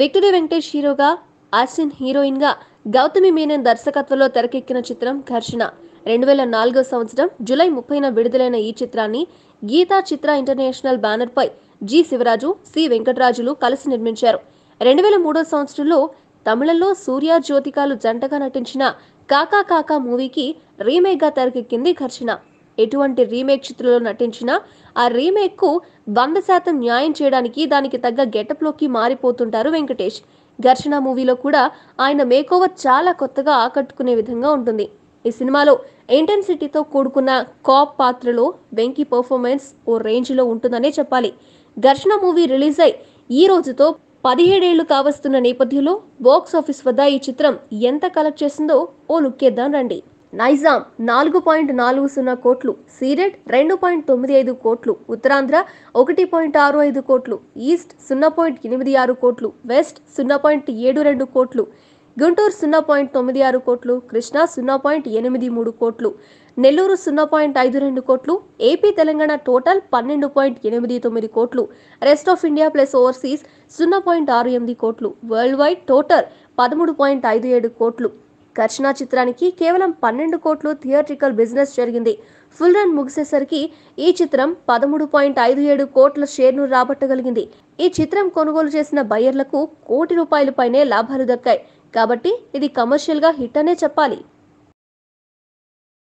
victory Venkatesh హీరోగా ఆసిన్ గా గౌతమి మీనన్ దర్శకత్వంలో తెరకెక్కిన చిత్రం ఘర్షణ రెండు వేల నాలుగో సంవత్సరం జూలై ముప్పైన విడుదలైన ఈ చిత్రాన్ని గీతా చిత్ర ఇంటర్నేషనల్ బ్యానర్ పై జి శివరాజు సి వెంకటరాజులు కలిసి నిర్మించారు రెండు వేల మూడో సంవత్సరంలో తమిళంలో సూర్య జ్యోతికాలు జంటగా నటించిన కాకా కాకా మూవీకి రీమేక్గా తెరకెక్కింది ఘర్షణ ఎటువంటి రీమేక్ చిత్రంలో నటించినా ఆ రీమేక్కు వంద శాతం న్యాయం చేయడానికి దానికి తగ్గ గెటప్లోకి మారిపోతుంటారు వెంకటేష్ ఘర్షణ మూవీలో కూడా ఆయన మేకోవర్ చాలా కొత్తగా ఆకట్టుకునే విధంగా ఉంటుంది ఈ సినిమాలో ఇంటెన్సిటీతో కూడుకున్న కాప్ పాత్రలో వెంకీ పర్ఫార్మెన్స్ ఓ రేంజ్లో ఉంటుందనే చెప్పాలి ఘర్షణ మూవీ రిలీజ్ అయి ఈ రోజుతో పదిహేడేళ్లు కావస్తున్న నేపథ్యంలో బాక్స్ ఆఫీస్ వద్ద ఈ చిత్రం ఎంత కలెక్ట్ చేసిందో ఓ నుక్కేద్దాం రండి నైజాం నాలుగు పాయింట్ నాలుగు సున్నా కోట్లు సీరెట్ రెండు పాయింట్ తొమ్మిది ఐదు కోట్లు ఉత్తరాంధ్ర ఒకటి పాయింట్ ఆరు ఐదు కోట్లు ఈస్ట్ సున్నా పాయింట్ ఎనిమిది ఆరు కోట్లు వెస్ట్ సున్నా పాయింట్ ఏడు రెండు కోట్లు గుంటూరు సున్నా పాయింట్ తొమ్మిది ఆరు కోట్లు కృష్ణా సున్నా పాయింట్ ఎనిమిది మూడు కోట్లు నెల్లూరు సున్నా పాయింట్ ఐదు రెండు కోట్లు ఏపీ తెలంగాణ టోటల్ పన్నెండు పాయింట్ ఎనిమిది తొమ్మిది కోట్లు rest of India plus overseas సున్నా పాయింట్ ఆరు ఎనిమిది కోట్లు వరల్డ్ వైడ్ టోటల్ పదమూడు పాయింట్ ఐదు ఏడు కోట్లు కర్షణా చిత్రానికి కేవలం పన్నెండు కోట్లు థియేట్రికల్ బిజినెస్ జరిగింది ఫుల్ రన్ ముగిసేసరికి ఈ చిత్రం పదమూడు పాయింట్ ఐదు ఏడు కోట్ల షేర్ను రాబట్టగలిగింది ఈ చిత్రం కొనుగోలు చేసిన బయ్యర్లకు కోటి రూపాయలపైనే పైనే లాభాలు దక్కాయి కాబట్టి ఇది కమర్షియల్గా హిట్ అనే చెప్పాలి